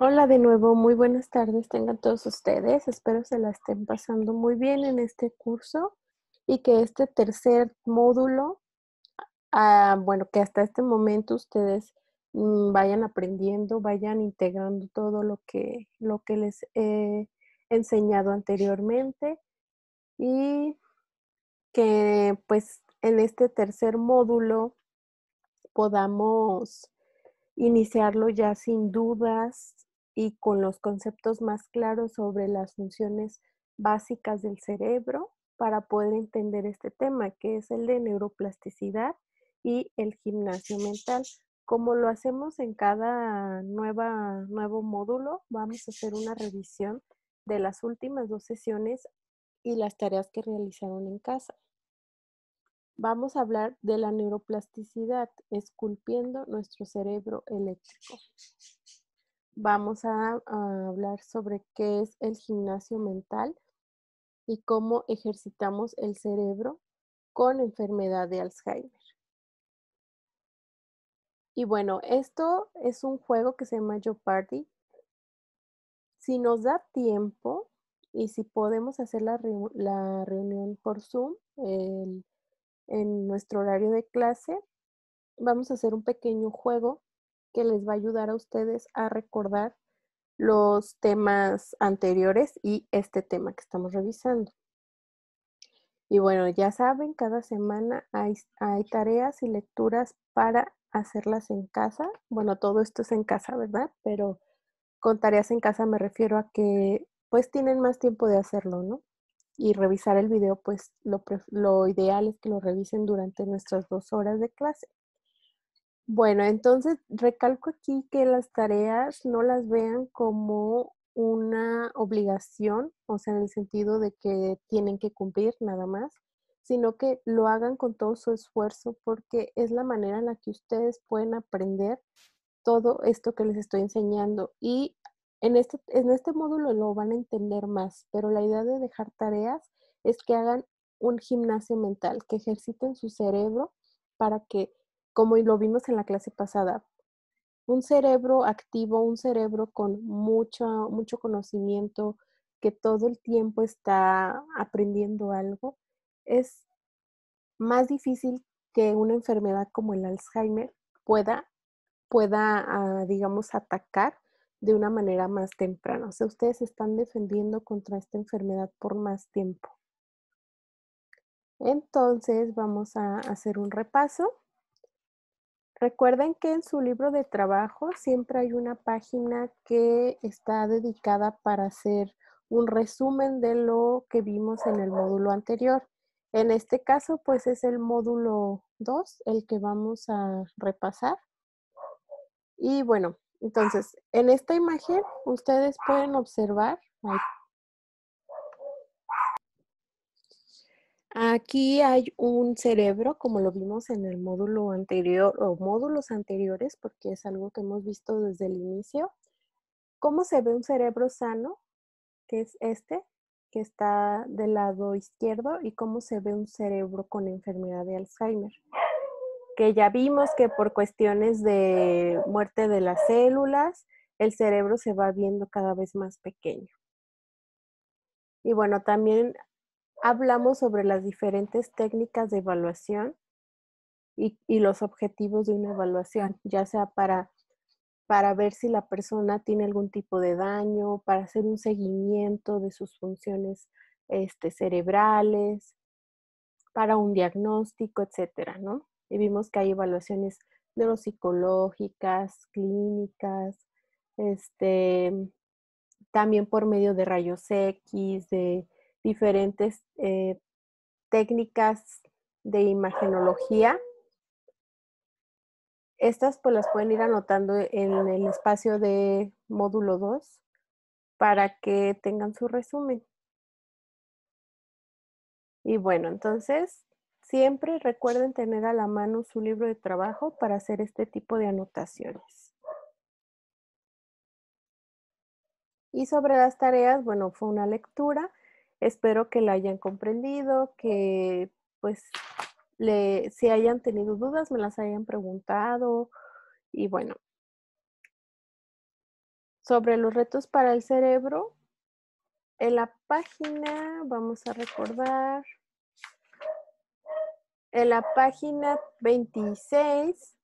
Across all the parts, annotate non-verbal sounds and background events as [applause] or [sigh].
Hola de nuevo, muy buenas tardes tengan todos ustedes. Espero se la estén pasando muy bien en este curso y que este tercer módulo, ah, bueno, que hasta este momento ustedes mm, vayan aprendiendo, vayan integrando todo lo que, lo que les he enseñado anteriormente y que pues en este tercer módulo podamos iniciarlo ya sin dudas, y con los conceptos más claros sobre las funciones básicas del cerebro para poder entender este tema, que es el de neuroplasticidad y el gimnasio mental. Como lo hacemos en cada nueva, nuevo módulo, vamos a hacer una revisión de las últimas dos sesiones y las tareas que realizaron en casa. Vamos a hablar de la neuroplasticidad, esculpiendo nuestro cerebro eléctrico vamos a, hablar sobre qué es el gimnasio mental y cómo ejercitamos el cerebro con enfermedad de Alzheimer. Y bueno, esto es un juego que se llama Party. Si nos da tiempo y si podemos hacer la, reunión por Zoom en nuestro horario de clase, vamos a hacer un pequeño juego que les va a ayudar a ustedes a recordar los temas anteriores y este tema que estamos revisando. Y bueno, ya saben, cada semana hay, tareas y lecturas para hacerlas en casa. Bueno, todo esto es en casa, ¿verdad? Pero con tareas en casa me refiero a que pues tienen más tiempo de hacerlo, ¿no? Y revisar el video, pues lo ideal es que lo revisen durante nuestras dos horas de clase. Bueno, entonces recalco aquí que las tareas no las vean como una obligación, o sea, en el sentido de que tienen que cumplir nada más, sino que lo hagan con todo su esfuerzo porque es la manera en la que ustedes pueden aprender todo esto que les estoy enseñando y en este, en este módulo lo van a entender más, pero la idea de dejar tareas es que hagan un gimnasio mental, que ejerciten su cerebro para que como lo vimos en la clase pasada, un cerebro activo, un cerebro con mucho, mucho conocimiento, que todo el tiempo está aprendiendo algo, es más difícil que una enfermedad como el Alzheimer pueda, pueda ah, digamos, atacar de una manera más temprana. O sea, ustedes están defendiendo contra esta enfermedad por más tiempo. Entonces, vamos a hacer un repaso. Recuerden que en su libro de trabajo siempre hay una página que está dedicada para hacer un resumen de lo que vimos en el módulo anterior. En este caso, pues es el módulo 2 el que vamos a repasar. Y bueno, entonces, en esta imagen ustedes pueden observar, Aquí hay un cerebro, como lo vimos en el módulo anterior o módulos anteriores, porque es algo que hemos visto desde el inicio. ¿Cómo se ve un cerebro sano? Que es este, que está del lado izquierdo, y cómo se ve un cerebro con enfermedad de Alzheimer. Que ya vimos que por cuestiones de muerte de las células, el cerebro se va viendo cada vez más pequeño. Y bueno, también hablamos sobre las diferentes técnicas de evaluación y, los objetivos de una evaluación, ya sea para, para ver si la persona tiene algún tipo de daño, para hacer un seguimiento de sus funciones este, cerebrales, para un diagnóstico, etcétera, ¿no? Y vimos que hay evaluaciones neuropsicológicas, clínicas, este, también por medio de rayos X, de diferentes eh, técnicas de imagenología. Estas pues las pueden ir anotando en el espacio de módulo 2 para que tengan su resumen. Y bueno, entonces siempre recuerden tener a la mano su libro de trabajo para hacer este tipo de anotaciones. Y sobre las tareas, bueno, fue una lectura Espero que la hayan comprendido, que pues le, si hayan tenido dudas, me las hayan preguntado y bueno. Sobre los retos para el cerebro, en la página, vamos a recordar, en la página 26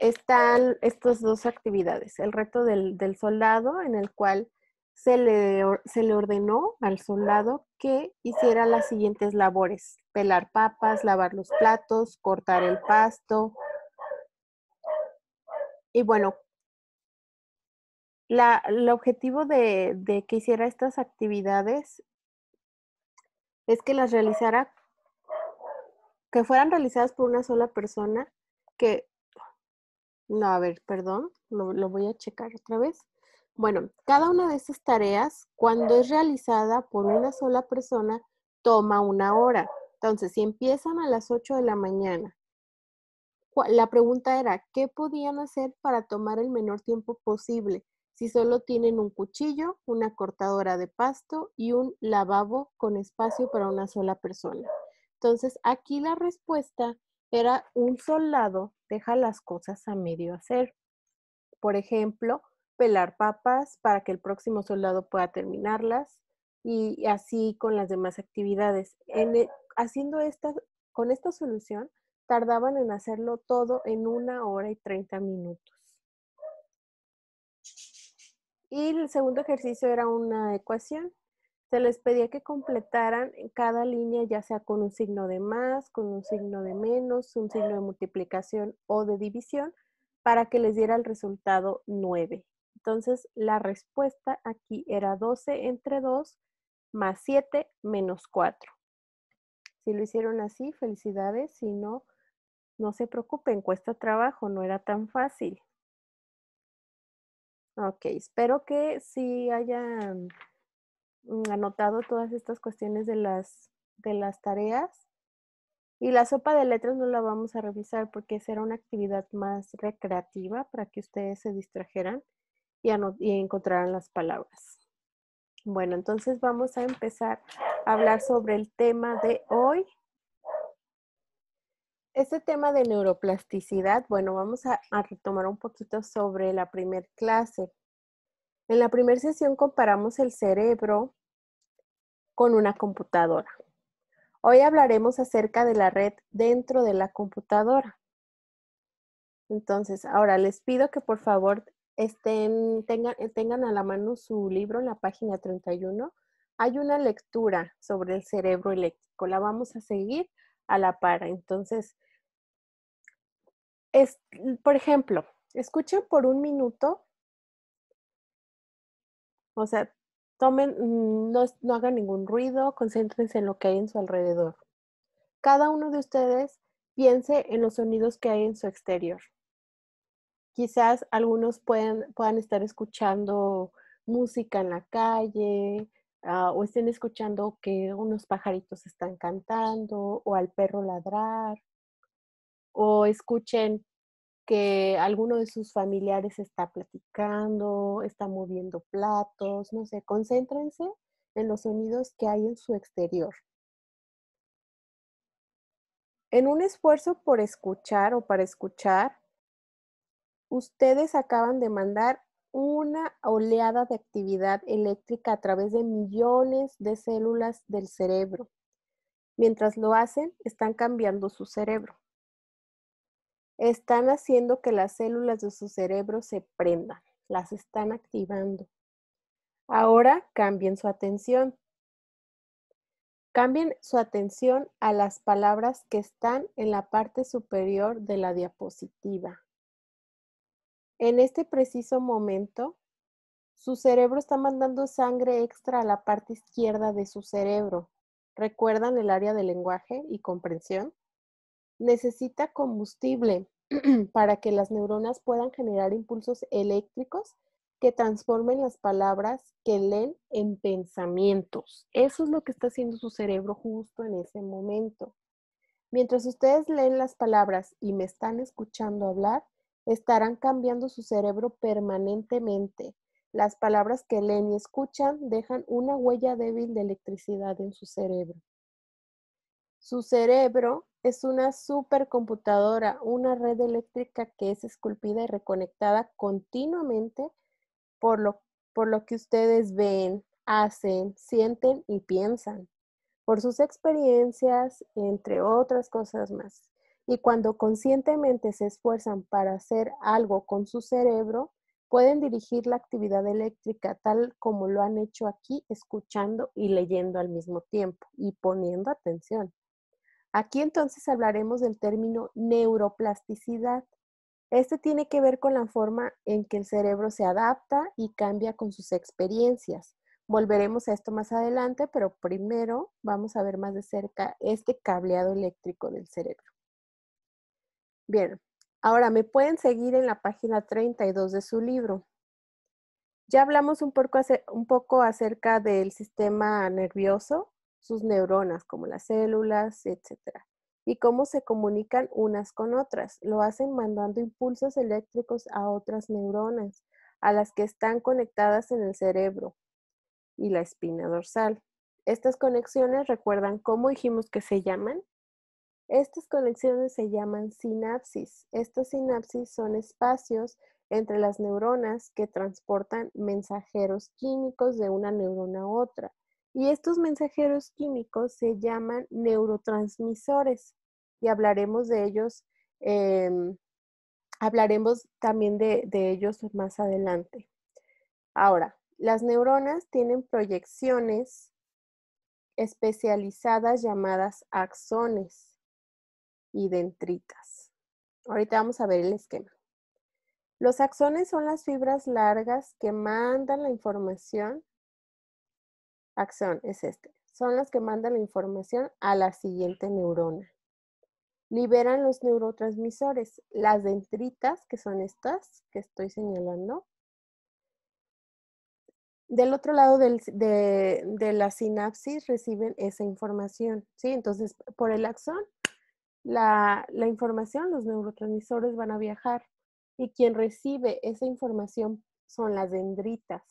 están estas dos actividades, el reto del, del soldado en el cual se le, se le ordenó al soldado que hiciera las siguientes labores, pelar papas, lavar los platos, cortar el pasto. Y bueno, la, el objetivo de, que hiciera estas actividades es que las realizara, que fueran realizadas por una sola persona, que, no, a ver, perdón, lo, lo voy a checar otra vez. Bueno, cada una de estas tareas, cuando es realizada por una sola persona, toma una hora. Entonces, si empiezan a las 8 de la mañana, la pregunta era, ¿qué podían hacer para tomar el menor tiempo posible si solo tienen un cuchillo, una cortadora de pasto y un lavabo con espacio para una sola persona? Entonces, aquí la respuesta era un soldado deja las cosas a medio hacer. Por ejemplo, pelar papas para que el próximo soldado pueda terminarlas y así con las demás actividades. E, haciendo con esta solución, tardaban en hacerlo todo en una hora y 30 minutos. Y el segundo ejercicio era una ecuación. Se les pedía que completaran cada línea, ya sea con un signo de más, con un signo de menos, un signo de multiplicación o de división, para que les diera el resultado 9. Entonces, la respuesta aquí era 12 entre 2 más 7 menos 4. Si lo hicieron así, felicidades. Si no, no se preocupen, cuesta trabajo, no era tan fácil. Ok, espero que sí hayan mm, anotado todas estas cuestiones de las, de las tareas. Y la sopa de letras no la vamos a revisar porque será una actividad más recreativa para que ustedes se distrajeran y, encontrarán las palabras. Bueno, entonces vamos a empezar a hablar sobre el tema de hoy. Este tema de neuroplasticidad, bueno, vamos a, a retomar un poquito sobre la primera clase. En la primera sesión comparamos el cerebro con una computadora. Hoy hablaremos acerca de la red dentro de la computadora. Entonces, ahora les pido que por favor este, mm, eh, tengan, a la mano su libro en la página 31. Hay una lectura sobre el cerebro eléctrico, la vamos a seguir a la par. Entonces, mm, por ejemplo, escuchen por un minuto, o sea, tomen, mm, no, no hagan ningún ruido, concéntrense en lo que hay en su alrededor. Cada uno de ustedes piense en los sonidos que hay en su exterior quizás algunos puedan, puedan estar escuchando música en la calle ah, o estén escuchando que unos pajaritos están cantando o al perro ladrar o escuchen que alguno de sus familiares está platicando, está moviendo platos, no sé, concéntrense en los sonidos que hay en su exterior. En un esfuerzo por escuchar o para escuchar, ustedes acaban de mandar una oleada de actividad eléctrica a través de millones de células del cerebro. Mientras lo hacen, están cambiando su cerebro. Están haciendo que las células de su cerebro se prendan, las están activando. Ahora cambien su atención. Cambien su atención a las palabras que están en la parte superior de la diapositiva. En este preciso momento, su cerebro está mandando sangre extra a la parte izquierda de su cerebro. ¿Recuerdan el área de lenguaje y comprensión? Necesita combustible [clears throat] para que las neuronas puedan generar impulsos eléctricos que transformen las palabras que leen en pensamientos. Eso es lo que está haciendo su cerebro justo en ese momento. Mientras ustedes leen las palabras y me están escuchando hablar, estarán cambiando su cerebro permanentemente. Las palabras que leen y escuchan dejan una huella débil de electricidad en su cerebro. Su cerebro es una supercomputadora, una red eléctrica que es esculpida y reconectada continuamente por lo, por lo que ustedes ven, hacen, sienten y piensan, por sus experiencias, entre otras cosas más y cuando conscientemente se esfuerzan para hacer algo con su cerebro, pueden dirigir la actividad eléctrica tal como lo han hecho aquí, escuchando y leyendo al mismo tiempo y poniendo atención. Aquí entonces hablaremos del término neuroplasticidad. Este tiene que ver con la forma en que el cerebro se adapta y cambia con sus experiencias. Volveremos a esto más adelante, pero primero vamos a ver más de cerca este cableado eléctrico del cerebro. Bien, ahora me pueden seguir en la página 32 de su libro. Ya hablamos un poco, un poco acerca del sistema nervioso, sus neuronas como las células, etc. y cómo se comunican unas con otras. Lo hacen mandando impulsos eléctricos a otras neuronas, a las que están conectadas en el cerebro y la espina dorsal. Estas conexiones recuerdan cómo dijimos que se llaman estas conexiones se llaman sinapsis. Estas sinapsis son espacios entre las neuronas que transportan mensajeros químicos de una neurona a otra. Y estos mensajeros químicos se llaman neurotransmisores y hablaremos de ellos, em, hablaremos también de ellos más adelante. Ahora, las neuronas tienen proyecciones especializadas llamadas axones y dendritas. Ahorita vamos a ver el esquema. Los axones son las fibras largas que mandan la información. Axón es este. Son las que mandan la información a la siguiente neurona. Liberan los neurotransmisores, las dendritas, que son estas que estoy señalando. Del otro lado de, de la sinapsis reciben esa información, ¿sí? Entonces, por el axón la, información, los neurotransmisores van a viajar y quien recibe esa información son las dendritas.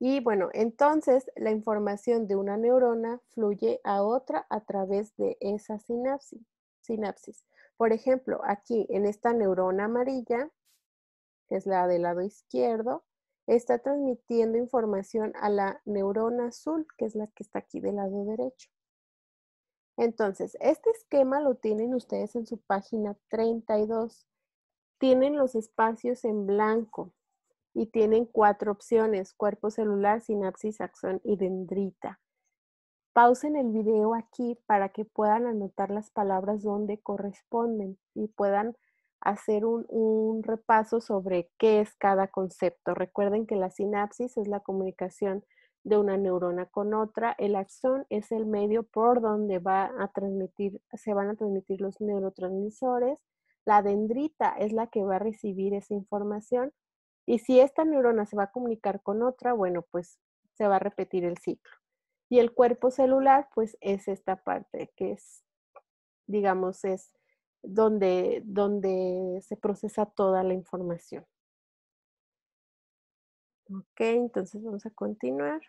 Y bueno, entonces la información de una neurona fluye a otra a través de esa sinapsis. sinapsis. Por ejemplo, aquí en esta neurona amarilla, que es la del lado izquierdo, está transmitiendo información a la neurona azul, que es la que está aquí del lado derecho. Entonces, este esquema lo tienen ustedes en su página 32. Tienen los espacios en blanco y tienen cuatro opciones, cuerpo celular, sinapsis, axón y dendrita. Pausen el video aquí para que puedan anotar las palabras donde corresponden y puedan hacer un, un, repaso sobre qué es cada concepto. Recuerden que la sinapsis es la comunicación de una neurona con otra. El axón es el medio por donde va a transmitir, se van a transmitir los neurotransmisores. La dendrita es la que va a recibir esa información. Y si esta neurona se va a comunicar con otra, bueno, pues se va a repetir el ciclo. Y el cuerpo celular, pues es esta parte que es, digamos, es donde, donde se procesa toda la información. Ok, entonces vamos a continuar.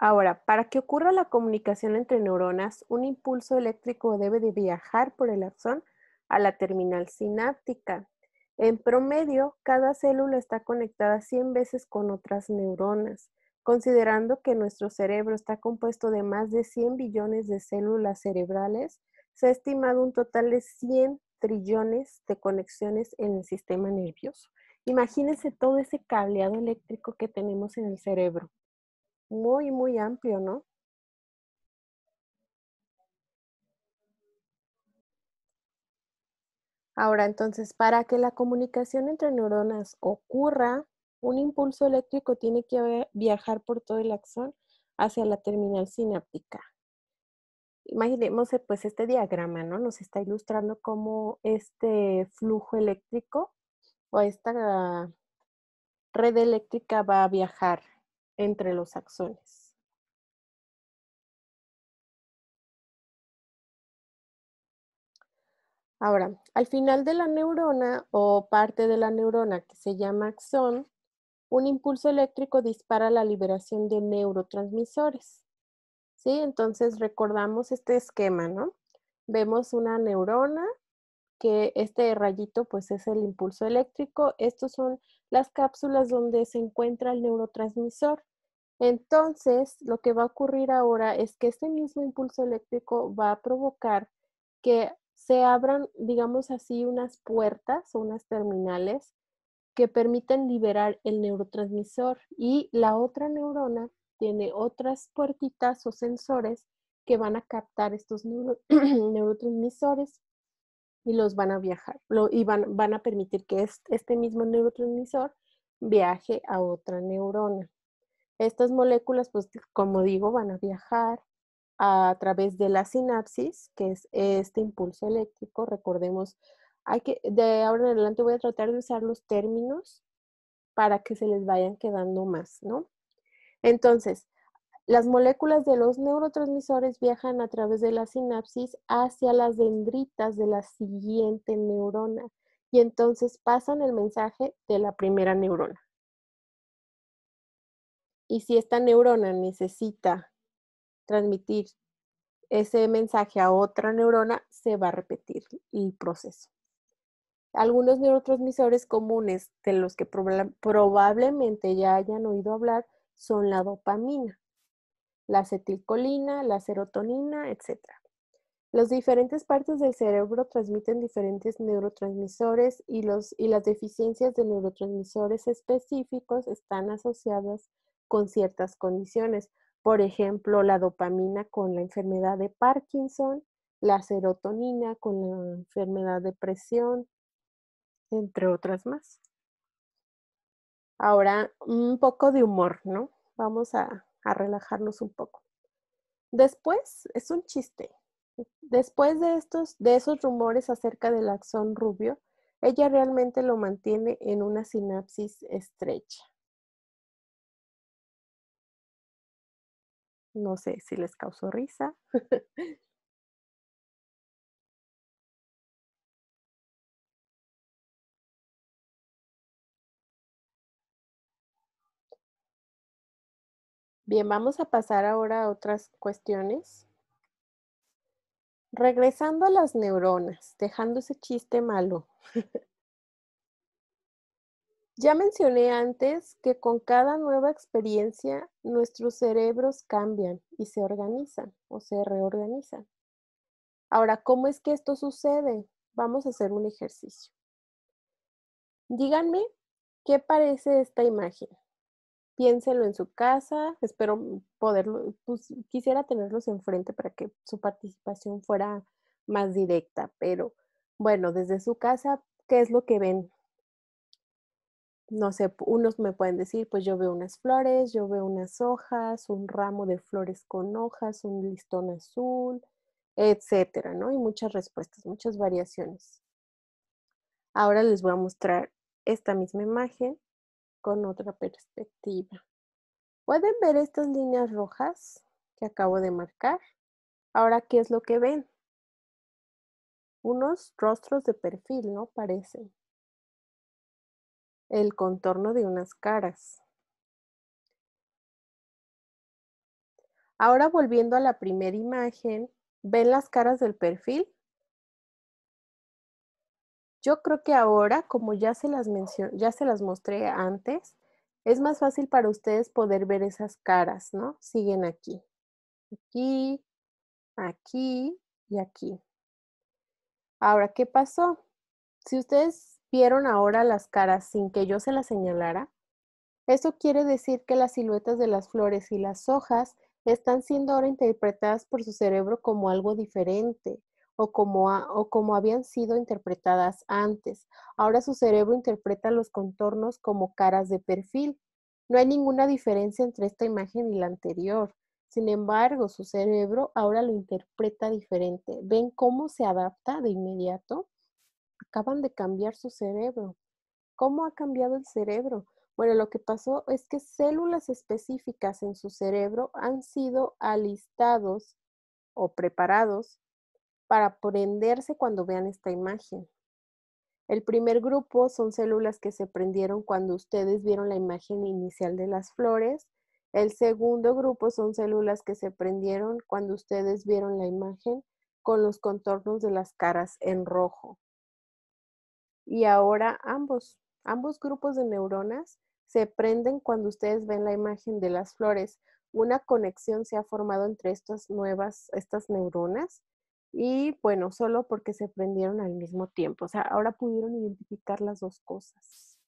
Ahora, para que ocurra la comunicación entre neuronas, un impulso eléctrico debe de viajar por el axón a la terminal sináptica. En promedio, cada célula está conectada 100 veces con otras neuronas, considerando que nuestro cerebro está compuesto de más de 100 billones de células cerebrales, se ha estimado un total de 100 trillones de conexiones en el sistema nervioso. Imagínense todo ese cableado eléctrico que tenemos en el cerebro. Muy, muy amplio, ¿no? Ahora, entonces, para que la comunicación entre neuronas ocurra, un impulso eléctrico tiene que viajar por todo el axón hacia la terminal sináptica. Imaginemos pues este diagrama, ¿no? Nos está ilustrando cómo este flujo eléctrico o esta red eléctrica va a viajar entre los axones. Ahora, al final de la neurona o parte de la neurona que se llama axón, un impulso eléctrico dispara la liberación de neurotransmisores. ¿Sí? Entonces recordamos este esquema, ¿no? Vemos una neurona que este rayito pues es el impulso eléctrico. Estos son las cápsulas donde se encuentra el neurotransmisor. Entonces, lo que va a ocurrir ahora es que este mismo impulso eléctrico va a provocar que se abran, digamos así, unas puertas o unas terminales que permiten liberar el neurotransmisor y la otra neurona tiene otras puertitas o sensores que van a captar estos [clears throat] neurotransmisores y los van a viajar, lo, y van, a permitir que este, este mismo neurotransmisor viaje a otra neurona. Estas moléculas, pues como digo, van a viajar a través de la sinapsis, que es este impulso eléctrico. Recordemos, hay que, de ahora en adelante voy a tratar de usar los términos para que se les vayan quedando más, ¿no? Entonces, las moléculas de los neurotransmisores viajan a través de la sinapsis hacia las dendritas de la siguiente neurona y entonces pasan el mensaje de la primera neurona. Y si esta neurona necesita transmitir ese mensaje a otra neurona, se va a repetir el proceso. Algunos neurotransmisores comunes de los que probablemente ya hayan oído hablar son la dopamina la acetilcolina, la serotonina, etc. Las diferentes partes del cerebro transmiten diferentes neurotransmisores y, los, y las deficiencias de neurotransmisores específicos están asociadas con ciertas condiciones, por ejemplo, la dopamina con la enfermedad de Parkinson, la serotonina con la enfermedad de presión, entre otras más. Ahora, un poco de humor, ¿no? Vamos a, a relajarnos un poco. Después, es un chiste. Después de, estos, de esos rumores acerca del axón rubio, ella realmente lo mantiene en una sinapsis estrecha. No sé si les causó risa. [laughs] Bien, vamos a pasar ahora a otras cuestiones. Regresando a las neuronas, dejando ese chiste malo. [laughs] ya mencioné antes que con cada nueva experiencia nuestros cerebros cambian y se organizan o se reorganizan. Ahora, ¿cómo es que esto sucede? Vamos a hacer un ejercicio. Díganme qué parece esta imagen. Piénselo en su casa, espero poderlo, pues quisiera tenerlos enfrente para que su participación fuera más directa, pero bueno, desde su casa, ¿qué es lo que ven? No sé, unos me pueden decir, pues yo veo unas flores, yo veo unas hojas, un ramo de flores con hojas, un listón azul, etcétera, ¿no? Y muchas respuestas, muchas variaciones. Ahora les voy a mostrar esta misma imagen con otra perspectiva. ¿Pueden ver estas líneas rojas que acabo de marcar? Ahora, ¿qué es lo que ven? Unos rostros de perfil, ¿no? Parecen. El contorno de unas caras. Ahora volviendo a la primera imagen, ¿ven las caras del perfil? Yo creo que ahora, como ya se las ya se las mostré antes, es más fácil para ustedes poder ver esas caras, ¿no? Siguen aquí, aquí, aquí y aquí. Ahora, ¿qué pasó? Si ustedes vieron ahora las caras sin que yo se las señalara, eso quiere decir que las siluetas de las flores y las hojas están siendo ahora interpretadas por su cerebro como algo diferente, o como, o como habían sido interpretadas antes. Ahora su cerebro interpreta los contornos como caras de perfil. No hay ninguna diferencia entre esta imagen y la anterior. Sin embargo, su cerebro ahora lo interpreta diferente. ¿Ven cómo se adapta de inmediato? Acaban de cambiar su cerebro. ¿Cómo ha cambiado el cerebro? Bueno, lo que pasó es que células específicas en su cerebro han sido alistados o preparados para prenderse cuando vean esta imagen. El primer grupo son células que se prendieron cuando ustedes vieron la imagen inicial de las flores. El segundo grupo son células que se prendieron cuando ustedes vieron la imagen con los contornos de las caras en rojo. Y ahora ambos, ambos grupos de neuronas se prenden cuando ustedes ven la imagen de las flores. Una conexión se ha formado entre estas nuevas, estas neuronas y bueno, solo porque se prendieron al mismo tiempo. O sea, ahora pudieron identificar las dos cosas.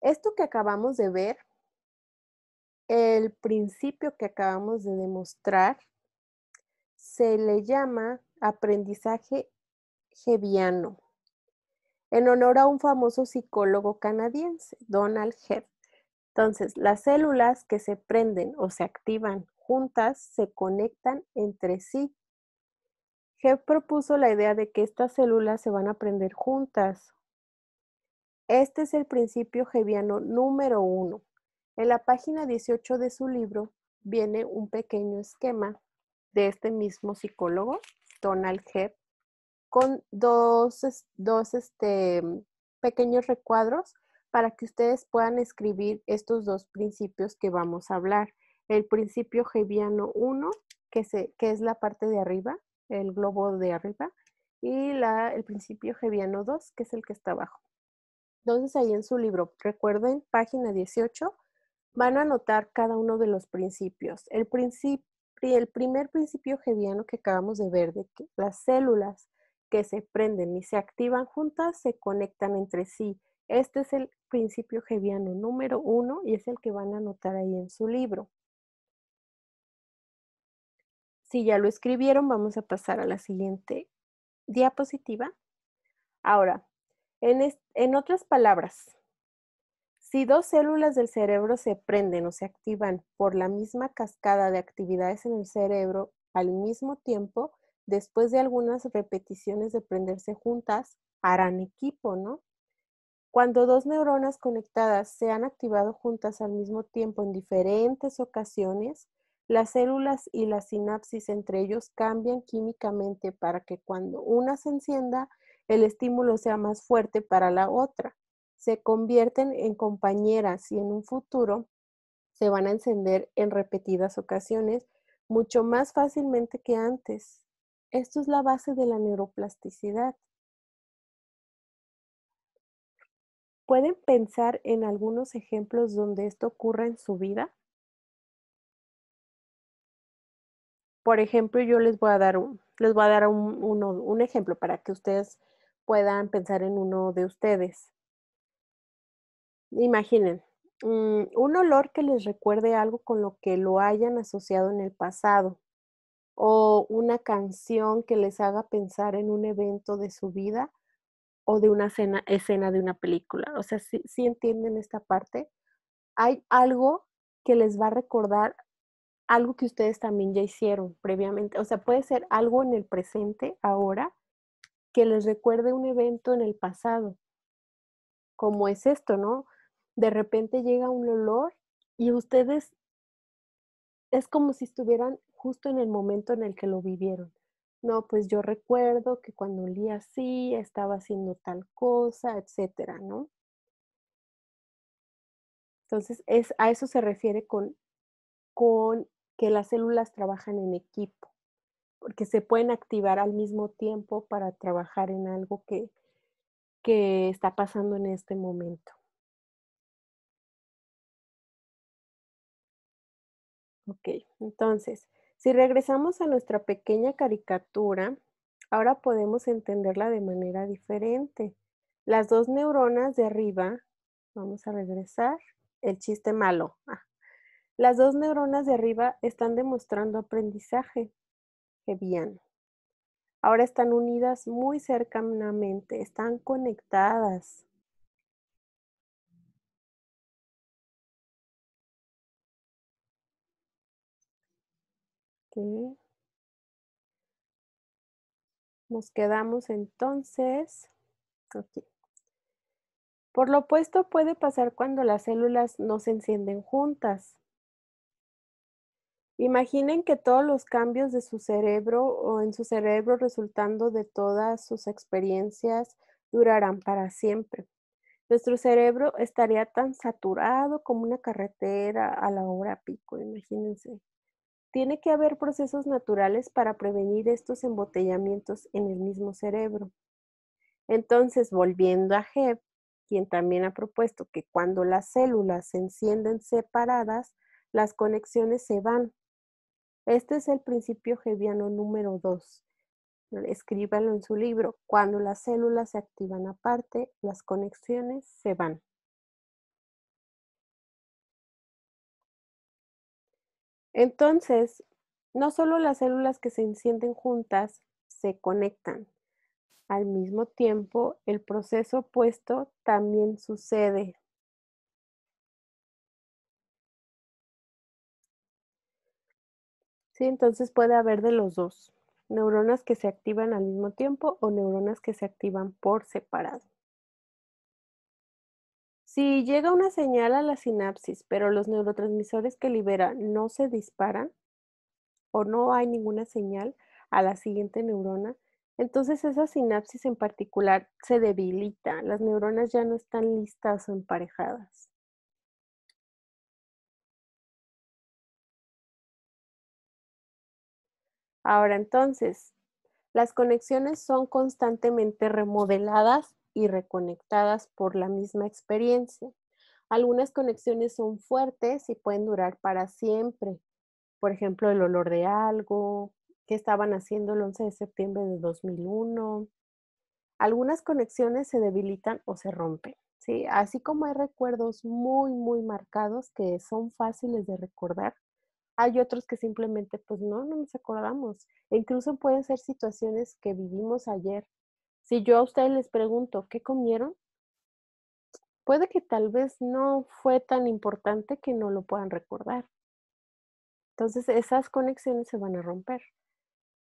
Esto que acabamos de ver, el principio que acabamos de demostrar, se le llama aprendizaje hebiano, en honor a un famoso psicólogo canadiense, Donald Hebb. Entonces, las células que se prenden o se activan juntas se conectan entre sí. Jeff propuso la idea de que estas células se van a aprender juntas. Este es el principio heviano número uno. En la página 18 de su libro viene un pequeño esquema de este mismo psicólogo, Donald Hebb, con dos, este, pequeños recuadros para que ustedes puedan escribir estos dos principios que vamos a hablar el principio Hebiano 1, que, que es la parte de arriba, el globo de arriba, y la, el principio Hebiano 2, que es el que está abajo. Entonces ahí en su libro, recuerden, página 18, van a anotar cada uno de los principios. El, el primer principio hebiano que acabamos de ver, de que las células que se prenden y se activan juntas se conectan entre sí. Este es el principio hebiano número 1 y es el que van a anotar ahí en su libro. Si ya lo escribieron, vamos a pasar a la siguiente diapositiva. Ahora, en, otras palabras, si dos células del cerebro se prenden o se activan por la misma cascada de actividades en el cerebro al mismo tiempo, después de algunas repeticiones de prenderse juntas, harán equipo, ¿no? Cuando dos neuronas conectadas se han activado juntas al mismo tiempo en diferentes ocasiones, las células y la sinapsis entre ellos cambian químicamente para que cuando una se encienda, el estímulo sea más fuerte para la otra. Se convierten en compañeras y en un futuro se van a encender en repetidas ocasiones mucho más fácilmente que antes. Esto es la base de la neuroplasticidad. ¿Pueden pensar en algunos ejemplos donde esto ocurra en su vida? Por ejemplo, yo les voy a dar, un, les voy a dar un, ejemplo para que ustedes puedan pensar en uno de ustedes. Imaginen, mm, un olor que les recuerde algo con lo que lo hayan asociado en el pasado o una canción que les haga pensar en un evento de su vida o de una escena, de una película. O sea, si entienden esta parte, hay algo que les va a recordar algo que ustedes también ya hicieron previamente. O sea, puede ser algo en el presente, ahora, que les recuerde un evento en el pasado, como es esto, ¿no? De repente llega un olor y ustedes es como si estuvieran justo en el momento en el que lo vivieron. No, pues yo recuerdo que cuando olía así, estaba haciendo tal cosa, etcétera, ¿no? Entonces, es, a eso se refiere con, con las células trabajan en equipo, porque se pueden activar al mismo tiempo para trabajar en algo que, que está pasando en este momento. Ok, entonces, si regresamos a nuestra pequeña caricatura, ahora podemos entenderla de manera diferente. Las dos neuronas de arriba, vamos a regresar, el chiste malo. Ah, las dos neuronas de arriba están demostrando aprendizaje bien. Ahora están unidas muy cercanamente, están conectadas. Nos quedamos entonces Por lo opuesto puede pasar cuando las células no se encienden juntas, Imaginen que todos los cambios de su cerebro o en su cerebro resultando de todas sus experiencias durarán para siempre. Nuestro cerebro estaría tan saturado como una carretera a la hora pico, imagínense. Tiene que haber procesos naturales para prevenir estos embotellamientos en el mismo cerebro. Entonces, volviendo a Hebb, quien también ha propuesto que cuando las células se encienden separadas, las conexiones se van, este es el principio hebiano número 2. Escríbalo en su libro. Cuando las células se activan aparte, las conexiones se van. Entonces, no solo las células que se encienden juntas se conectan, al mismo tiempo el proceso opuesto también sucede. Entonces puede haber de los dos, neuronas que se activan al mismo tiempo o neuronas que se activan por separado. Si llega una señal a la sinapsis, pero los neurotransmisores que libera no se disparan o no hay ninguna señal a la siguiente neurona, entonces esa sinapsis en particular se debilita, las neuronas ya no están listas o emparejadas. Ahora entonces, las conexiones son constantemente remodeladas y reconectadas por la misma experiencia. Algunas conexiones son fuertes y pueden durar para siempre. Por ejemplo, el olor de algo, que estaban haciendo el 11 de septiembre de 2001. Algunas conexiones se debilitan o se rompen, ¿sí? Así como hay recuerdos muy, muy marcados que son fáciles de recordar, hay otros que simplemente, pues no, no nos acordamos. E incluso pueden ser situaciones que vivimos ayer. Si yo a ustedes les pregunto, ¿qué comieron? Puede que tal vez no fue tan importante que no lo puedan recordar. Entonces, esas conexiones se van a romper.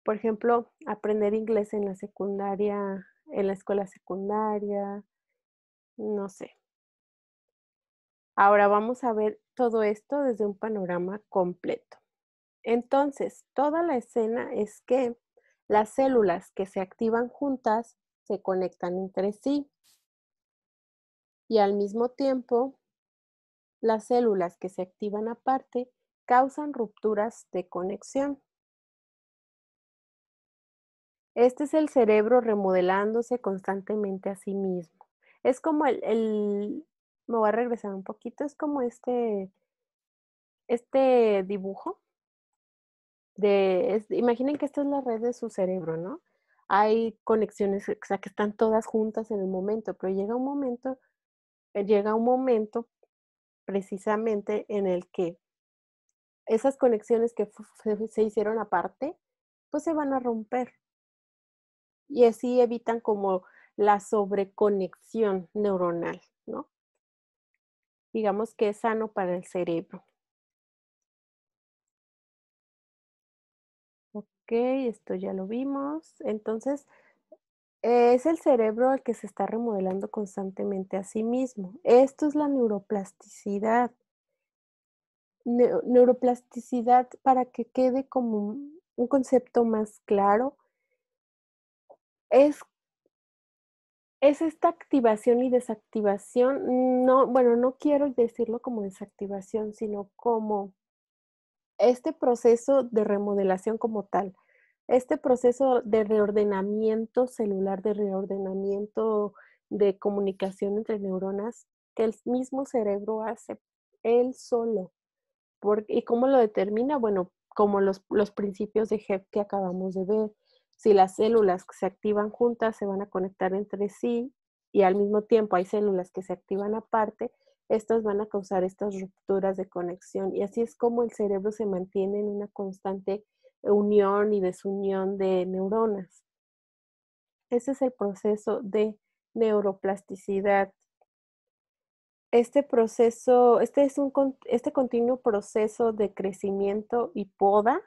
Por ejemplo, aprender inglés en la secundaria, en la escuela secundaria, no sé, Ahora vamos a ver todo esto desde un panorama completo. Entonces, toda la escena es que las células que se activan juntas se conectan entre sí y al mismo tiempo las células que se activan aparte causan rupturas de conexión. Este es el cerebro remodelándose constantemente a sí mismo. Es como el, me voy a regresar un poquito, es como este, este dibujo de, imaginen que esta es la red de su cerebro, ¿no? Hay conexiones, sea, que están todas juntas en el momento, pero llega un momento, eh, llega un momento precisamente en el que esas conexiones que se hicieron aparte, pues se van a romper. Y así evitan como la sobreconexión neuronal digamos que es sano para el cerebro. Ok, esto ya lo vimos. Entonces, eh, es el cerebro el que se está remodelando constantemente a sí mismo. Esto es la neuroplasticidad. neuroplasticidad para que quede como un, un concepto más claro. Es es esta activación y desactivación, no, bueno, no quiero decirlo como desactivación, sino como este proceso de remodelación como tal, este proceso de reordenamiento celular, de reordenamiento de comunicación entre neuronas que el mismo cerebro hace él solo. Por, ¿Y cómo lo determina? Bueno, como los, los principios de Hebb que acabamos de ver, si las células se activan juntas se van a conectar entre sí y al mismo tiempo hay células que se activan aparte, estas van a causar estas rupturas de conexión. Y así es como el cerebro se mantiene en una constante unión y desunión de neuronas. Ese es el proceso de neuroplasticidad. Este proceso, este es un este continuo proceso de crecimiento y poda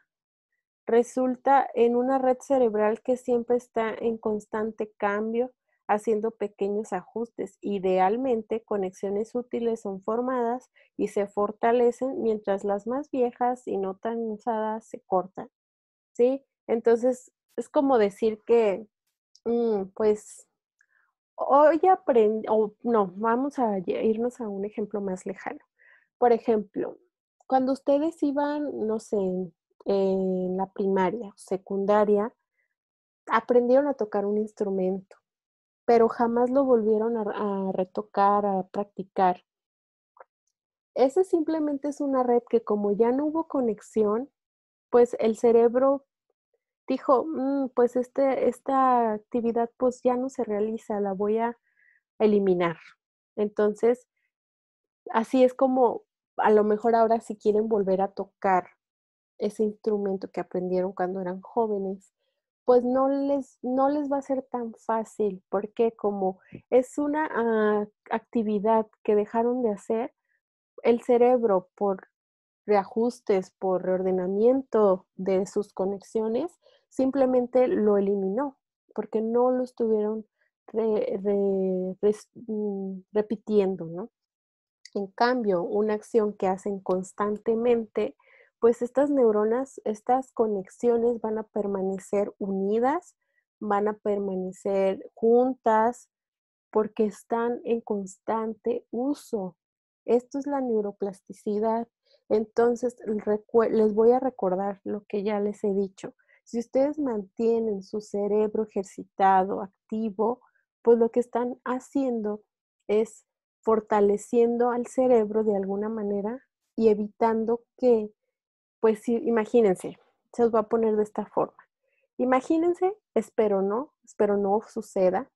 resulta en una red cerebral que siempre está en constante cambio, haciendo pequeños ajustes. Idealmente, conexiones útiles son formadas y se fortalecen mientras las más viejas y no tan usadas se cortan. ¿Sí? Entonces, es como decir que, mm, pues, hoy aprendí, o no, vamos a irnos a un ejemplo más lejano. Por ejemplo, cuando ustedes iban, no sé, en la primaria, o secundaria, aprendieron a tocar un instrumento, pero jamás lo volvieron a, retocar, a practicar. Esa simplemente es una red que como ya no hubo conexión, pues el cerebro dijo, mm, pues este, esta actividad pues ya no se realiza, la voy a eliminar. Entonces, así es como a lo mejor ahora si sí quieren volver a tocar ese instrumento que aprendieron cuando eran jóvenes, pues no les, no les va a ser tan fácil, porque como es una ah, actividad que dejaron de hacer, el cerebro por reajustes, por reordenamiento de sus conexiones, simplemente lo eliminó, porque no lo estuvieron mm, repitiendo, ¿no? En cambio, una acción que hacen constantemente, pues estas neuronas, estas conexiones van a permanecer unidas, van a permanecer juntas porque están en constante uso. Esto es la neuroplasticidad. Entonces, les voy a recordar lo que ya les he dicho. Si ustedes mantienen su cerebro ejercitado, activo, pues lo que están haciendo es fortaleciendo al cerebro de alguna manera y evitando que pues imagínense, se os va a poner de esta forma. Imagínense, espero no, espero no suceda,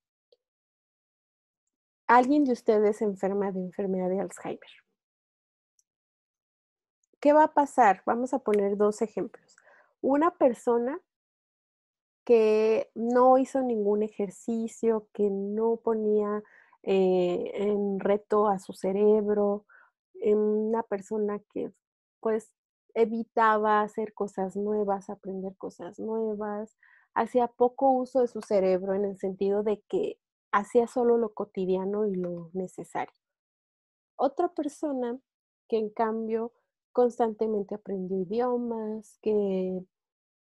alguien de ustedes enferma de enfermedad de Alzheimer. ¿Qué va a pasar? Vamos a poner dos ejemplos. Una persona que no hizo ningún ejercicio, que no ponía eh, en reto a su cerebro, em, una persona que pues evitaba hacer cosas nuevas, aprender cosas nuevas, hacía poco uso de su cerebro en el sentido de que hacía solo lo cotidiano y lo necesario. Otra persona que en cambio constantemente aprendió idiomas, que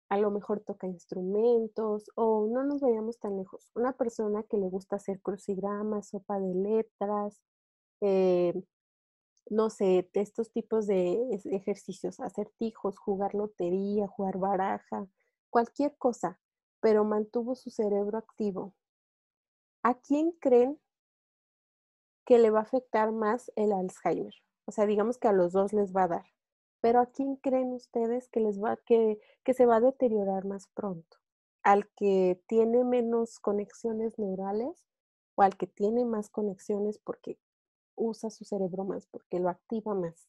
a lo mejor toca instrumentos o no nos veíamos tan lejos. Una persona que le gusta hacer crucigramas, sopa de letras, eh, no sé, estos tipos de ejercicios, acertijos, jugar lotería, jugar baraja, cualquier cosa, pero mantuvo su cerebro activo. ¿A quién creen que le va a afectar más el Alzheimer? O sea, digamos que a los dos les va a dar, pero ¿a quién creen ustedes que, les va, que, que se va a deteriorar más pronto? ¿Al que tiene menos conexiones neurales o al que tiene más conexiones porque usa su cerebro más, porque lo activa más.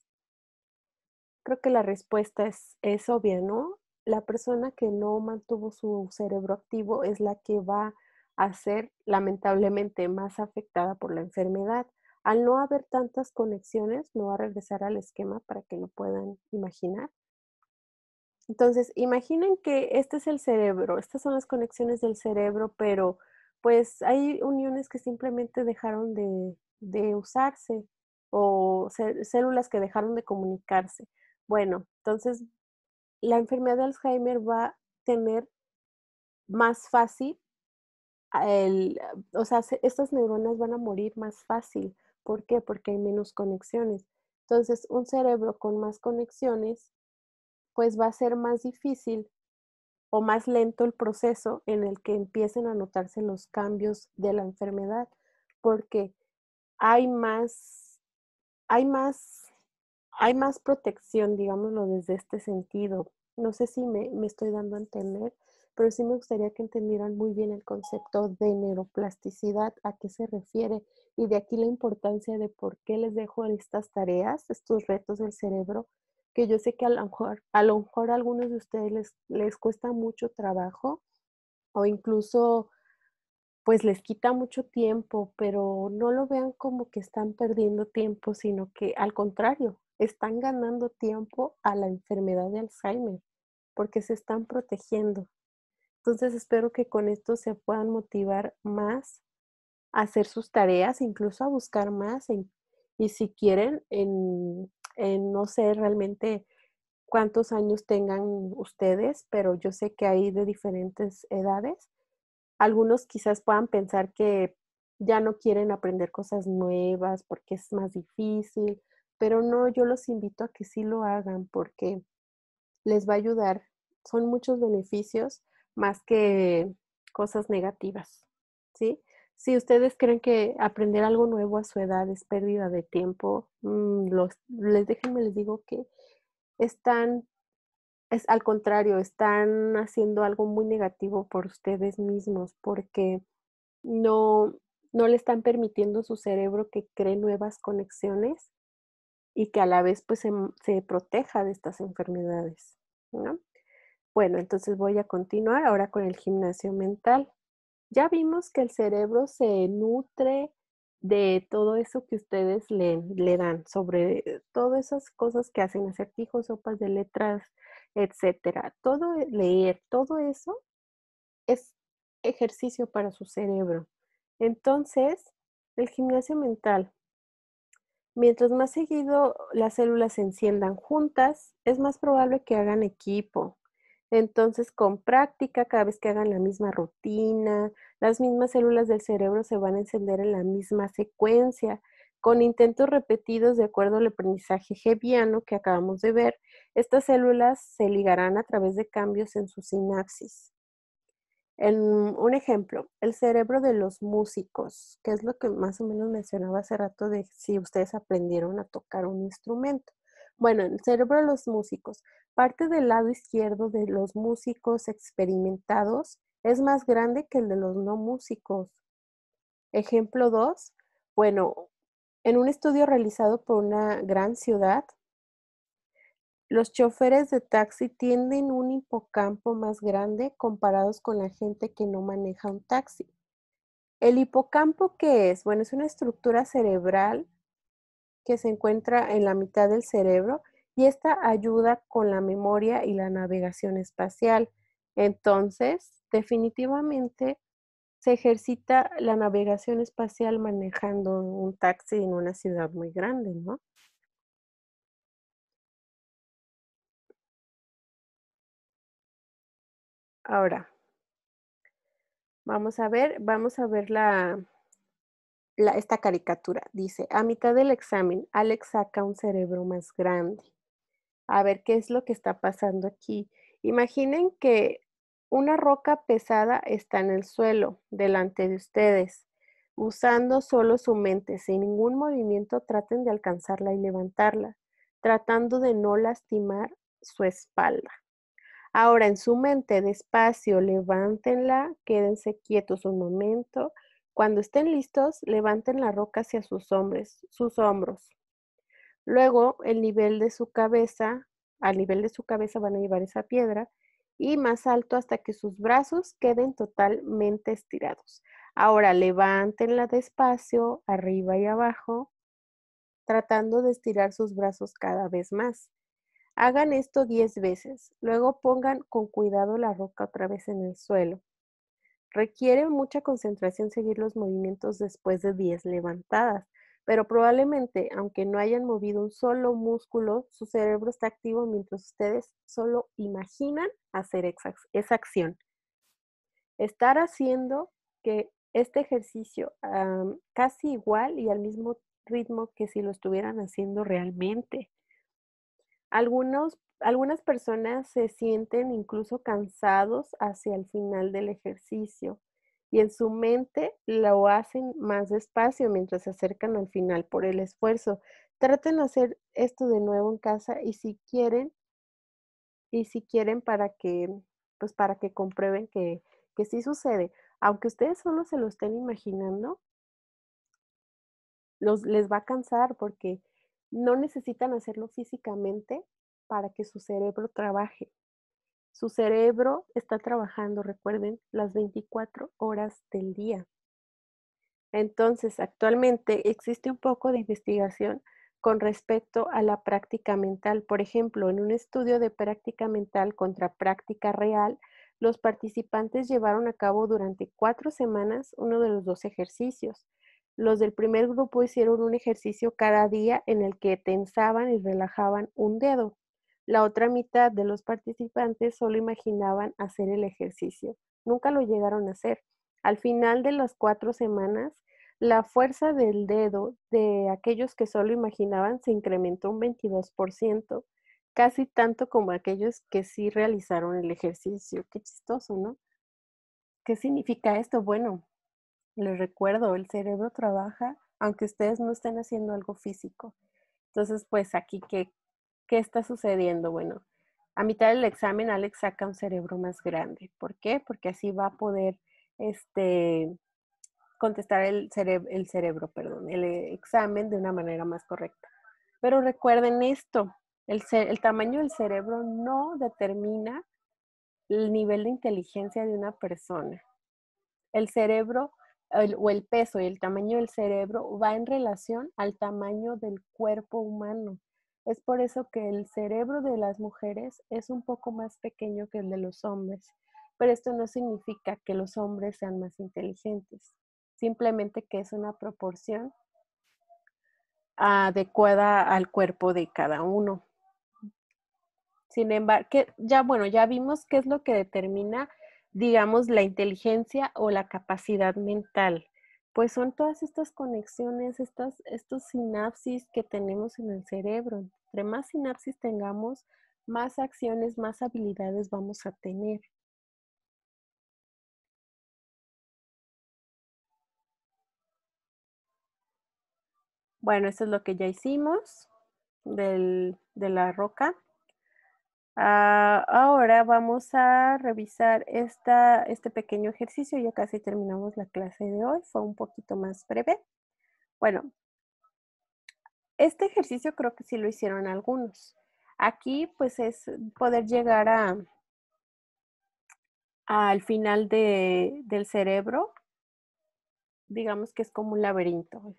Creo que la respuesta es, obvia, ¿no? La persona que no mantuvo su cerebro activo es la que va a ser lamentablemente más afectada por la enfermedad. Al no haber tantas conexiones, no voy a regresar al esquema para que lo puedan imaginar. Entonces, imaginen que este es el cerebro, estas son las conexiones del cerebro, pero pues hay uniones que simplemente dejaron de, de usarse o células que dejaron de comunicarse. Bueno, entonces la enfermedad de Alzheimer va a tener más fácil, ah, el, o sea, estas neuronas van a morir más fácil. ¿Por qué? Porque hay menos conexiones. Entonces, un cerebro con más conexiones, pues va a ser más difícil o más lento el proceso en el que empiecen a notarse los cambios de la enfermedad, porque hay más, hay más, hay más protección, digámoslo, desde este sentido. No sé si me, me estoy dando a entender, pero sí me gustaría que entendieran muy bien el concepto de neuroplasticidad, a qué se refiere, y de aquí la importancia de por qué les dejo estas tareas, estos retos del cerebro, que yo sé que a lo mejor a, lo mejor algunos de ustedes les cuesta mucho trabajo o incluso pues les quita mucho tiempo, pero no lo vean como que están perdiendo tiempo, sino que al contrario, están ganando tiempo a la enfermedad de Alzheimer, porque se están protegiendo. Entonces espero que con esto se puedan motivar más a hacer sus tareas, incluso a buscar más y si quieren, en, en no sé realmente cuántos años tengan ustedes, pero yo sé que hay de diferentes edades algunos quizás puedan pensar que ya no quieren aprender cosas nuevas porque es más difícil, pero no, yo los invito a que sí lo hagan porque les va a ayudar. Son muchos beneficios más que cosas negativas, ¿sí? Si ustedes creen que aprender algo nuevo a su edad es pérdida de tiempo, mm, los, les déjenme les digo que están es al contrario, están haciendo algo muy negativo por ustedes mismos porque no, no le están permitiendo a su cerebro que cree nuevas conexiones y que a la vez pues se, proteja de estas enfermedades. ¿no? Bueno, entonces voy a continuar ahora con el gimnasio mental. Ya vimos que el cerebro se nutre de todo eso que ustedes le, le dan, sobre todas esas cosas que hacen acertijos, sopas de letras, etcétera. Todo e, leer, todo eso es ejercicio para su cerebro. Entonces, el gimnasio mental, mientras más seguido las células se enciendan juntas, es más probable que hagan equipo. Entonces, con práctica, cada vez que hagan la misma rutina, las mismas células del cerebro se van a encender en la misma secuencia con intentos repetidos, de acuerdo al aprendizaje hebiano que acabamos de ver, estas células se ligarán a través de cambios en su sinapsis. En un ejemplo, el cerebro de los músicos, que es lo que más o menos mencionaba hace rato de si ustedes aprendieron a tocar un instrumento. Bueno, el cerebro de los músicos, parte del lado izquierdo de los músicos experimentados es más grande que el de los no músicos. Ejemplo 2, bueno, en un estudio realizado por una gran ciudad, los choferes de taxi tienden un hipocampo más grande comparados con la gente que no maneja un taxi. ¿El hipocampo qué es? Bueno, es una estructura cerebral que se encuentra en la mitad del cerebro y esta ayuda con la memoria y la navegación espacial. Entonces, definitivamente se ejercita la navegación espacial manejando un taxi en una ciudad muy grande, ¿no? Ahora, vamos a ver, vamos a ver la, la, esta caricatura. Dice, a mitad del examen, Alex saca un cerebro más grande. A ver qué es lo que está pasando aquí. Imaginen que una roca pesada está en el suelo, delante de ustedes. Usando solo su mente, sin ningún movimiento, traten de alcanzarla y levantarla, tratando de no lastimar su espalda. Ahora en su mente, despacio, levántenla, quédense quietos un momento. Cuando estén listos, levanten la roca hacia sus hombres, sus hombros. Luego, el nivel de su cabeza, al nivel de su cabeza van a llevar esa piedra y más alto hasta que sus brazos queden totalmente estirados. Ahora levántenla despacio, arriba y abajo, tratando de estirar sus brazos cada vez más. Hagan esto 10 veces, luego pongan con cuidado la roca otra vez en el suelo. Requiere mucha concentración seguir los movimientos después de 10 levantadas pero probablemente, aunque no hayan movido un solo músculo, su cerebro está activo mientras ustedes solo imaginan hacer esa, acción. Estar haciendo que este ejercicio casi igual y al mismo ritmo que si lo estuvieran haciendo realmente. Algunos, algunas personas se sienten incluso cansados hacia el final del ejercicio y en su mente lo hacen más despacio mientras se acercan al final por el esfuerzo. Traten de hacer esto de nuevo en casa y si quieren, y si quieren para que, pues para que comprueben que, sí sucede. Aunque ustedes solo se lo estén imaginando, los, les va a cansar porque no necesitan hacerlo físicamente para que su cerebro trabaje. Su cerebro está trabajando, recuerden, las 24 horas del día. Entonces, actualmente existe un poco de investigación con respecto a la práctica mental. Por ejemplo, en un estudio de práctica mental contra práctica real, los participantes llevaron a cabo durante cuatro semanas uno de los dos ejercicios. Los del primer grupo hicieron un ejercicio cada día en el que tensaban y relajaban un dedo. La otra mitad de los participantes solo imaginaban hacer el ejercicio, nunca lo llegaron a hacer. Al final de las cuatro semanas, la fuerza del dedo de aquellos que solo imaginaban se incrementó un 22%, casi tanto como aquellos que sí realizaron el ejercicio. Qué chistoso, ¿no? ¿Qué significa esto? Bueno, les recuerdo, el cerebro trabaja aunque ustedes no estén haciendo algo físico. Entonces, pues aquí que ¿Qué está sucediendo? Bueno, a mitad del examen Alex saca un cerebro más grande. ¿Por qué? Porque así va a poder este, contestar el, el cerebro, perdón, el eh, examen de una manera más correcta. Pero recuerden esto, el, tamaño del cerebro no determina el nivel de inteligencia de una persona. El cerebro o el peso y el tamaño del cerebro va en relación al tamaño del cuerpo humano. Es por eso que el cerebro de las mujeres es un poco más pequeño que el de los hombres, pero esto no significa que los hombres sean más inteligentes, simplemente que es una proporción adecuada al cuerpo de cada uno. Sin embargo, ya bueno, ya vimos qué es lo que determina, digamos, la inteligencia o la capacidad mental pues son todas estas conexiones, estas, estos sinapsis que tenemos en el cerebro. Entre más sinapsis tengamos, más acciones, más habilidades vamos a tener. Bueno, esto es lo que ya hicimos de la roca. Ah, ahora vamos a revisar esta, este pequeño ejercicio. Ya casi terminamos la clase de hoy. Fue un poquito más breve. Bueno, este ejercicio creo que sí lo hicieron algunos. Aquí pues es poder llegar a al final de, del cerebro. Digamos que es como un laberinto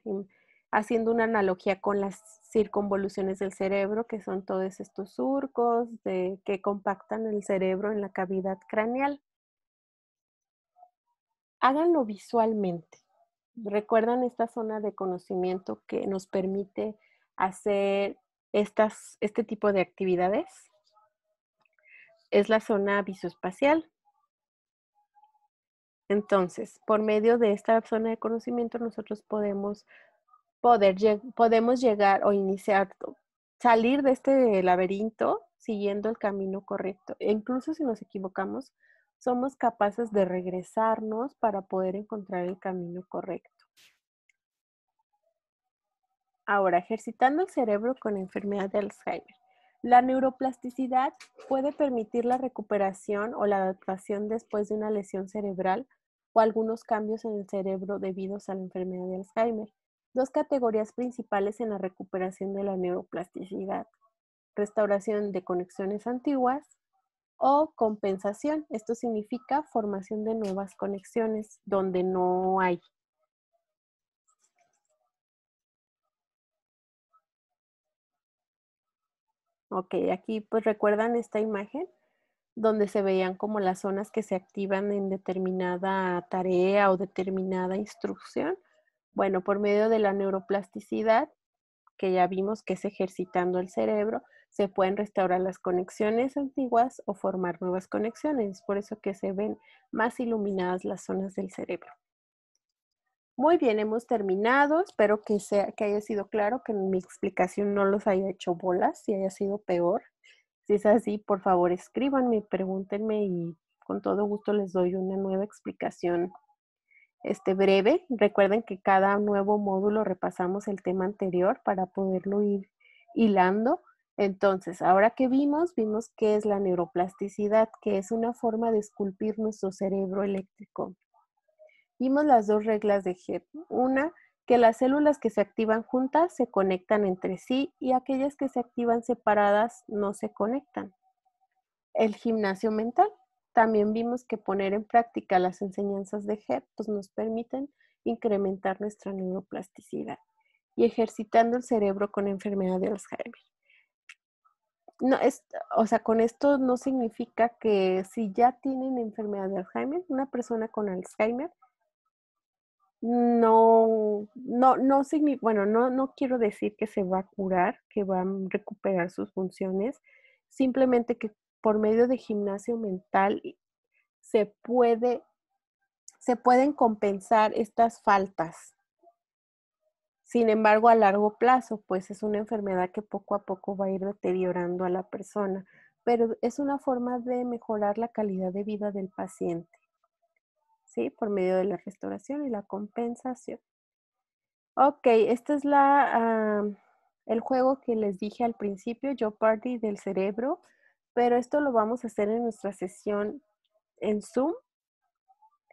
haciendo una analogía con las circunvoluciones del cerebro, que son todos estos surcos que compactan el cerebro en la cavidad craneal. Háganlo visualmente. Recuerdan esta zona de conocimiento que nos permite hacer estas, este tipo de actividades. Es la zona visoespacial. Entonces, por medio de esta zona de conocimiento nosotros podemos poder, podemos llegar o iniciar, salir de este laberinto siguiendo el camino correcto. E incluso si nos equivocamos, somos capaces de regresarnos para poder encontrar el camino correcto. Ahora, ejercitando el cerebro con enfermedad de Alzheimer. La neuroplasticidad puede permitir la recuperación o la adaptación después de una lesión cerebral o algunos cambios en el cerebro debidos a la enfermedad de Alzheimer dos categorías principales en la recuperación de la neuroplasticidad, restauración de conexiones antiguas o compensación. Esto significa formación de nuevas conexiones donde no hay. Ok, aquí pues recuerdan esta imagen donde se veían como las zonas que se activan en determinada tarea o determinada instrucción bueno, por medio de la neuroplasticidad, que ya vimos que es ejercitando el cerebro, se pueden restaurar las conexiones antiguas o formar nuevas conexiones. Por eso que se ven más iluminadas las zonas del cerebro. Muy bien, hemos terminado. Espero que, sea, que haya sido claro, que mi explicación no los haya hecho bolas, si haya sido peor. Si es así, por favor escríbanme, pregúntenme y con todo gusto les doy una nueva explicación este, breve. Recuerden que cada nuevo módulo repasamos el tema anterior para poderlo ir hilando. Entonces, ahora que vimos, vimos qué es la neuroplasticidad, que es una forma de esculpir nuestro cerebro eléctrico. Vimos las dos reglas de Hebb. Una, que las células que se activan juntas se conectan entre sí y aquellas que se activan separadas no se conectan. El gimnasio mental, también vimos que poner en práctica las enseñanzas de GEP pues nos permiten incrementar nuestra neuroplasticidad y ejercitando el cerebro con enfermedad de Alzheimer. No, es, o sea, con esto no significa que si ya tienen enfermedad de Alzheimer, una persona con Alzheimer, no, no, no bueno, no, no quiero decir que se va a curar, que va a recuperar sus funciones, simplemente que por medio de gimnasio mental se, puede, se pueden compensar estas faltas. Sin embargo, a largo plazo, pues es una enfermedad que poco a poco va a ir deteriorando a la persona, pero es una forma de mejorar la calidad de vida del paciente, ¿sí? Por medio de la restauración y la compensación. Ok, este es la, ah, el juego que les dije al principio, Yo Party del cerebro pero esto lo vamos a hacer en nuestra sesión en Zoom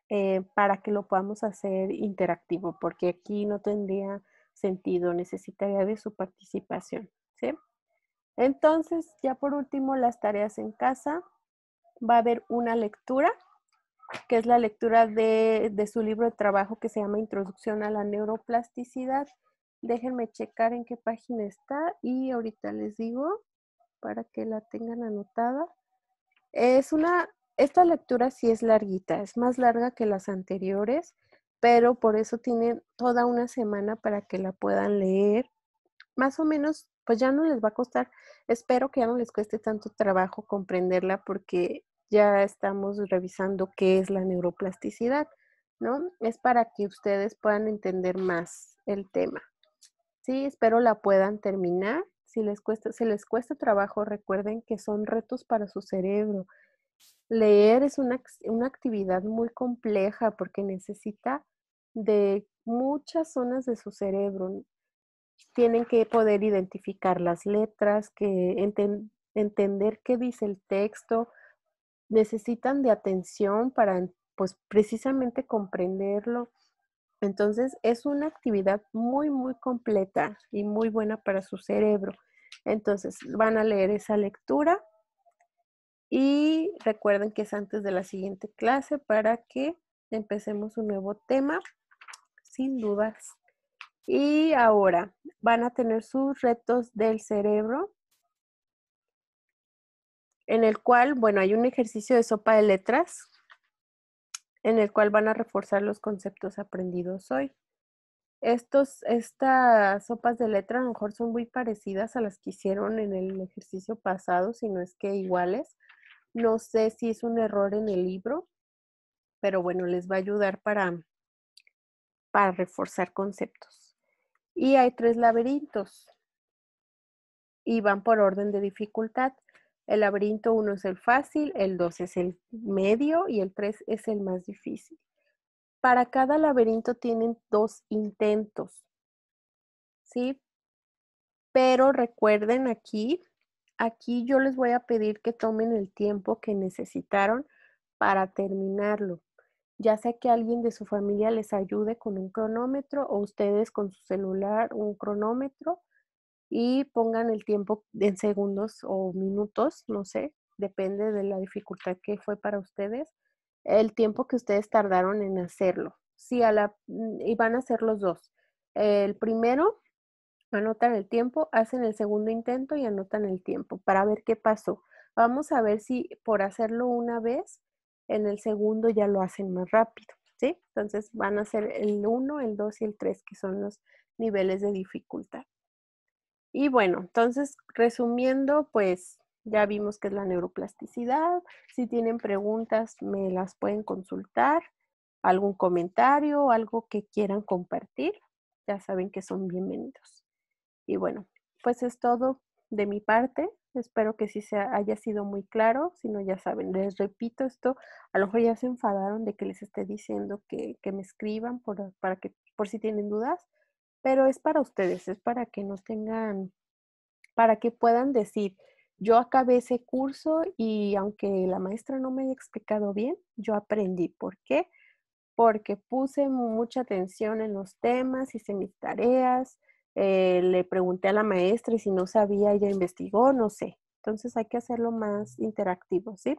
eh, para que lo podamos hacer interactivo, porque aquí no tendría sentido, necesitaría de su participación. ¿sí? Entonces, ya por último, las tareas en casa. Va a haber una lectura, que es la lectura de, de su libro de trabajo que se llama Introducción a la Neuroplasticidad. Déjenme checar en qué página está y ahorita les digo para que la tengan anotada. Es una, esta lectura sí es larguita, es más larga que las anteriores, pero por eso tienen toda una semana para que la puedan leer. Más o menos, pues ya no les va a costar, espero que ya no les cueste tanto trabajo comprenderla porque ya estamos revisando qué es la neuroplasticidad, ¿no? Es para que ustedes puedan entender más el tema. Sí, espero la puedan terminar si les cuesta, se les cuesta trabajo, recuerden que son retos para su cerebro. Leer es una, una actividad muy compleja porque necesita de muchas zonas de su cerebro. Tienen que poder identificar las letras, que entender qué dice el texto. Necesitan de atención para, pues, precisamente comprenderlo entonces es una actividad muy, muy completa y muy buena para su cerebro. Entonces van a leer esa lectura y recuerden que es antes de la siguiente clase para que empecemos un nuevo tema, sin dudas. Y ahora van a tener sus retos del cerebro, en el cual, bueno, hay un ejercicio de sopa de letras en el cual van a reforzar los conceptos aprendidos hoy. Estos, estas sopas de letra a lo mejor son muy parecidas a las que hicieron en el ejercicio pasado, si no es que iguales. No sé si es un error en el libro, pero bueno, les va a ayudar para, para reforzar conceptos. Y hay tres laberintos y van por orden de dificultad. El laberinto 1 es el fácil, el 2 es el medio y el 3 es el más difícil. Para cada laberinto tienen dos intentos. ¿Sí? Pero recuerden aquí, aquí yo les voy a pedir que tomen el tiempo que necesitaron para terminarlo. Ya sea que alguien de su familia les ayude con un cronómetro o ustedes con su celular un cronómetro y pongan el tiempo en segundos o minutos, no sé, depende de la dificultad que fue para ustedes, el tiempo que ustedes tardaron en hacerlo. a la, mm, y van a hacer los dos. El primero, anotan el tiempo, hacen el segundo intento y anotan el tiempo para ver qué pasó. Vamos a ver si por hacerlo una vez, en el segundo ya lo hacen más rápido, ¿sí? Entonces van a hacer el 1, el 2 y el 3, que son los niveles de dificultad. Y bueno, entonces, resumiendo, pues ya vimos que es la neuroplasticidad. Si tienen preguntas, me las pueden consultar. Algún comentario, algo que quieran compartir, ya saben que son bienvenidos. Y bueno, pues es todo de mi parte. Espero que sí se haya sido muy claro. Si no, ya saben, les repito esto. A lo mejor ya se enfadaron de que les esté diciendo que, que me escriban para que, por si tienen dudas pero es para ustedes, es para que nos tengan, para que puedan decir, yo acabé ese curso y aunque la maestra no me haya explicado bien, yo aprendí. ¿Por qué? Porque puse mucha atención en los temas, hice mis tareas, eh, le pregunté a la maestra y si no sabía, ella investigó, no sé. Entonces hay que hacerlo más interactivo, ¿sí?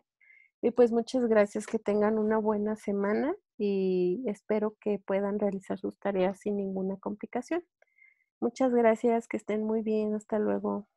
Y pues muchas gracias, que tengan una buena semana y espero que puedan realizar sus tareas sin ninguna complicación. Muchas gracias, que estén muy bien, hasta luego.